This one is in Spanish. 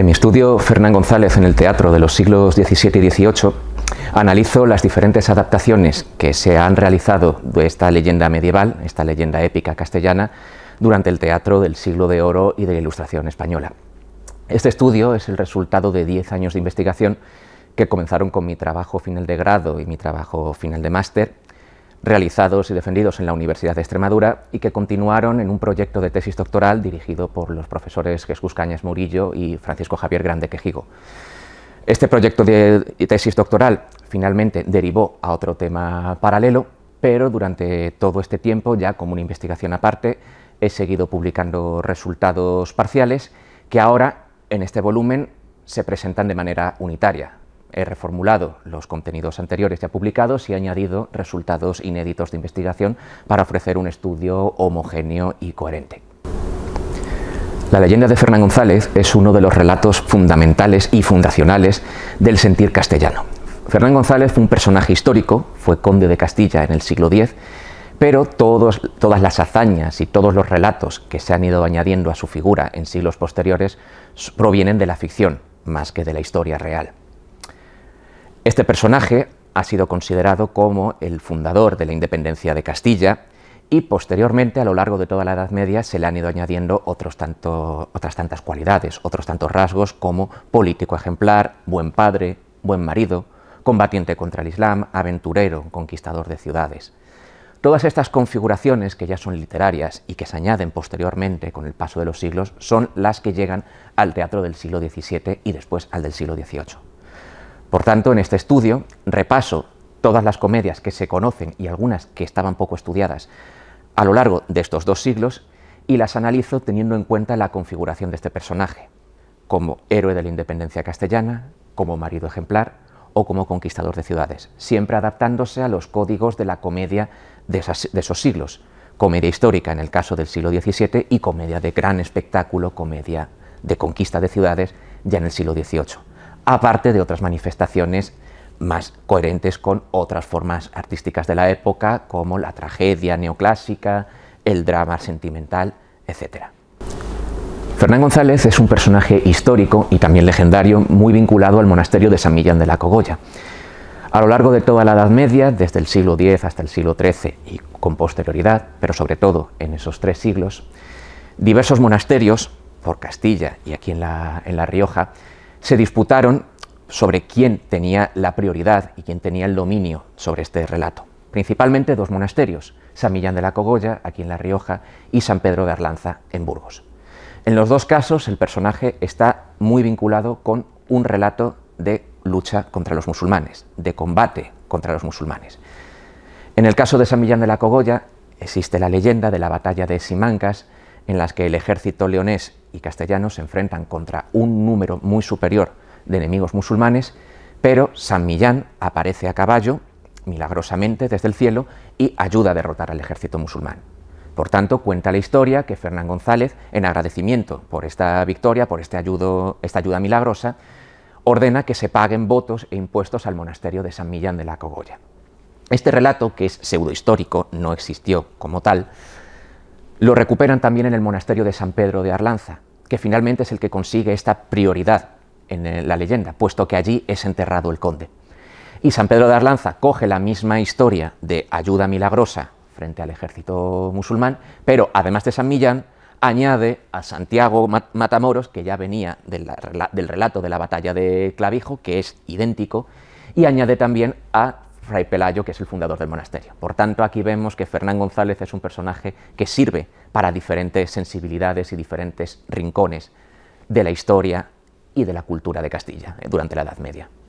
En mi estudio Fernán González en el teatro de los siglos XVII y XVIII analizo las diferentes adaptaciones que se han realizado de esta leyenda medieval, esta leyenda épica castellana, durante el teatro del siglo de oro y de la Ilustración española. Este estudio es el resultado de 10 años de investigación que comenzaron con mi trabajo final de grado y mi trabajo final de máster realizados y defendidos en la Universidad de Extremadura y que continuaron en un proyecto de tesis doctoral dirigido por los profesores Jesús Cañas Murillo y Francisco Javier Grande Quejigo. Este proyecto de tesis doctoral finalmente derivó a otro tema paralelo, pero durante todo este tiempo, ya como una investigación aparte, he seguido publicando resultados parciales que ahora, en este volumen, se presentan de manera unitaria, He reformulado los contenidos anteriores ya publicados y he añadido resultados inéditos de investigación para ofrecer un estudio homogéneo y coherente. La leyenda de Fernán González es uno de los relatos fundamentales y fundacionales del sentir castellano. Fernán González fue un personaje histórico, fue conde de Castilla en el siglo X, pero todas las hazañas y todos los relatos que se han ido añadiendo a su figura en siglos posteriores provienen de la ficción más que de la historia real. Este personaje ha sido considerado como el fundador de la independencia de Castilla y posteriormente a lo largo de toda la Edad Media se le han ido añadiendo otras tantas cualidades, otros tantos rasgos como político ejemplar, buen padre, buen marido, combatiente contra el Islam, aventurero, conquistador de ciudades. Todas estas configuraciones que ya son literarias y que se añaden posteriormente con el paso de los siglos son las que llegan al teatro del siglo XVII y después al del siglo XVIII. Por tanto, en este estudio repaso todas las comedias que se conocen y algunas que estaban poco estudiadas a lo largo de estos dos siglos y las analizo teniendo en cuenta la configuración de este personaje, como héroe de la independencia castellana, como marido ejemplar o como conquistador de ciudades, siempre adaptándose a los códigos de la comedia de, esos siglos, comedia histórica en el caso del siglo XVII y comedia de gran espectáculo, comedia de conquista de ciudades ya en el siglo XVIII aparte de otras manifestaciones más coherentes con otras formas artísticas de la época, como la tragedia neoclásica, el drama sentimental, etc. Fernán González es un personaje histórico y también legendario muy vinculado al monasterio de San Millán de la Cogolla. A lo largo de toda la Edad Media, desde el siglo X hasta el siglo XIII y con posterioridad, pero sobre todo en esos tres siglos, diversos monasterios, por Castilla y aquí en La, en la Rioja, se disputaron sobre quién tenía la prioridad y quién tenía el dominio sobre este relato. Principalmente dos monasterios, San Millán de la Cogolla, aquí en La Rioja, y San Pedro de Arlanza, en Burgos. En los dos casos el personaje está muy vinculado con un relato de lucha contra los musulmanes, de combate contra los musulmanes. En el caso de San Millán de la Cogolla existe la leyenda de la batalla de Simancas, en las que el ejército leonés y castellanos se enfrentan contra un número muy superior de enemigos musulmanes, pero San Millán aparece a caballo, milagrosamente, desde el cielo y ayuda a derrotar al ejército musulmán. Por tanto, cuenta la historia que Fernán González, en agradecimiento por esta victoria, por este esta ayuda milagrosa, ordena que se paguen votos e impuestos al monasterio de San Millán de la Cogolla. Este relato, que es pseudohistórico, no existió como tal, lo recuperan también en el monasterio de San Pedro de Arlanza, que finalmente es el que consigue esta prioridad en eh, la leyenda, puesto que allí es enterrado el conde. Y San Pedro de Arlanza coge la misma historia de ayuda milagrosa frente al ejército musulmán, pero además de San Millán, añade a Santiago Matamoros, que ya venía del, relato de la batalla de Clavijo, que es idéntico, y añade también a fray Pelayo, que es el fundador del monasterio. Por tanto, aquí vemos que Fernán González es un personaje que sirve para diferentes sensibilidades y diferentes rincones de la historia y de la cultura de Castilla eh, durante la Edad Media.